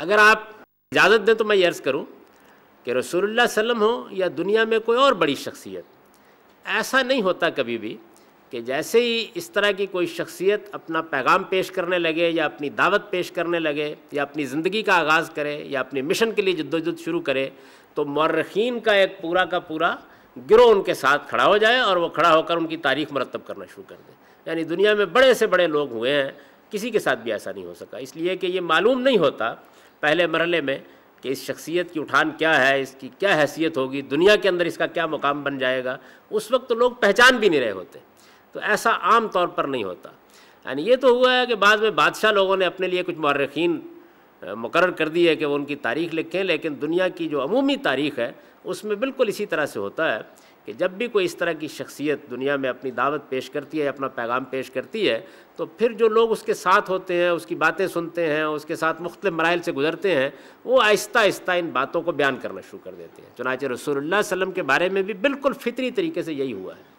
अगर आप इजाज़त दें तो मैं ये अर्ज़ करूँ कि रसूलुल्लाह सल्लम हो या दुनिया में कोई और बड़ी शख्सियत ऐसा नहीं होता कभी भी कि जैसे ही इस तरह की कोई शख्सियत अपना पैगाम पेश करने लगे या अपनी दावत पेश करने लगे या अपनी ज़िंदगी का आगाज़ करे या अपने मिशन के लिए जद्दोजहद शुरू करे तो मर्रखीन का एक पूरा का पूरा गिरोह उनके साथ खड़ा हो जाए और वो खड़ा होकर उनकी तारीख मरतब करना शुरू कर दे यानी दुनिया में बड़े से बड़े लोग हुए हैं किसी के साथ भी ऐसा नहीं हो सका इसलिए कि ये मालूम नहीं होता पहले मरहले में कि इस शख्सियत की उठान क्या है इसकी क्या हैसियत होगी दुनिया के अंदर इसका क्या मुकाम बन जाएगा उस वक्त तो लोग पहचान भी नहीं रहे होते तो ऐसा आम तौर पर नहीं होता यानी ये तो हुआ है कि बाद में बादशाह लोगों ने अपने लिए कुछ मर्रखीन मुकर कर दी है कि वो उनकी तारीख लिखें लेकिन दुनिया की जो अमूमी तारीख है उसमें बिल्कुल इसी तरह से होता है कि जब भी कोई इस तरह की शख्सियत दुनिया में अपनी दावत पेश करती है अपना पैगाम पेश करती है तो फिर जो लोग उसके साथ होते हैं उसकी बातें सुनते हैं उसके साथ मुख्त मराइल से गुजरते हैं वो आहिस्ता आहिस्ता इन बातों को बयान करना शुरू कर देते हैं चुनाच रसोल्ला वसम के बारे में भी बिल्कुल फितरी तरीके से यही हुआ है